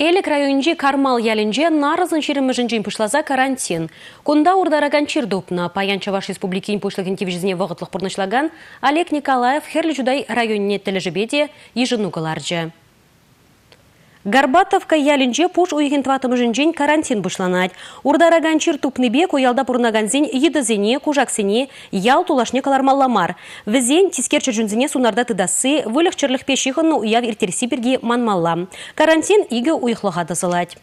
Элік районынже кармал ялінже нарызын шеріміжінжен пұшлаза карантин. Кунда урдараган чердупна, паян Чаваш Республикин пұшлығын тевізіне вағытлық пұрнышлаган, Олег Николаев херлі жүдай районне тілі жібеде Гарбатовка ялинче пуш тватым жен карантин бұшланад. Урдараганчир тупныбе коялда пурнаганзен едізіне, кужаксене, ял тулашне мар. Візен тискерчі жүнзіне сунарда тыдасы, вылық чырлық пешіғынны уяв иртерсибірге манмалла. Карантин игі уйықлыға дызылад.